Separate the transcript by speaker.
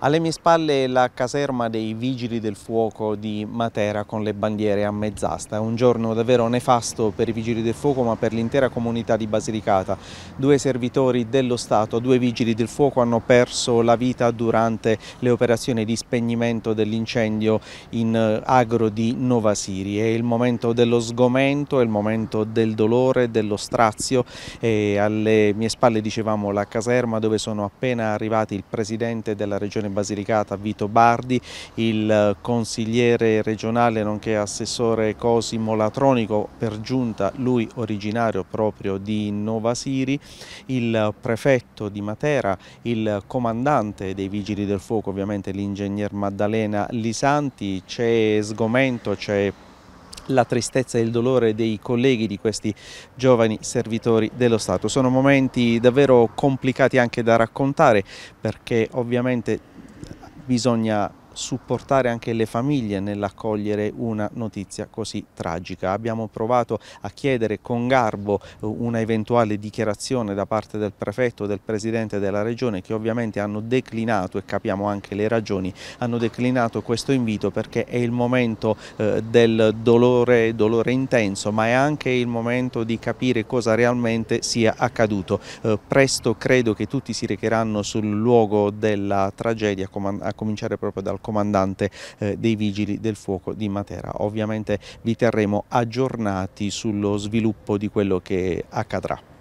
Speaker 1: Alle mie spalle la caserma dei Vigili del Fuoco di Matera con le bandiere a mezz'asta. È un giorno davvero nefasto per i Vigili del Fuoco ma per l'intera comunità di Basilicata. Due servitori dello Stato, due Vigili del Fuoco hanno perso la vita durante le operazioni di spegnimento dell'incendio in eh, agro di Novasiri. È il momento dello sgomento, è il momento del dolore, dello strazio. E alle mie spalle dicevamo la caserma dove sono appena arrivati il presidente della regione in Basilicata Vito Bardi, il eh, consigliere regionale nonché assessore Cosimo Latronico, per giunta lui originario proprio di Novasiri, il prefetto di Matera, il comandante dei Vigili del Fuoco, ovviamente l'ingegner Maddalena Lisanti, c'è sgomento, c'è la tristezza e il dolore dei colleghi di questi giovani servitori dello Stato. Sono momenti davvero complicati anche da raccontare perché ovviamente bisogna supportare anche le famiglie nell'accogliere una notizia così tragica. Abbiamo provato a chiedere con garbo eh, una eventuale dichiarazione da parte del prefetto e del presidente della regione che ovviamente hanno declinato e capiamo anche le ragioni, hanno declinato questo invito perché è il momento eh, del dolore, dolore intenso ma è anche il momento di capire cosa realmente sia accaduto. Eh, presto credo che tutti si recheranno sul luogo della tragedia a cominciare proprio dal comandante eh, dei Vigili del Fuoco di Matera. Ovviamente vi terremo aggiornati sullo sviluppo di quello che accadrà.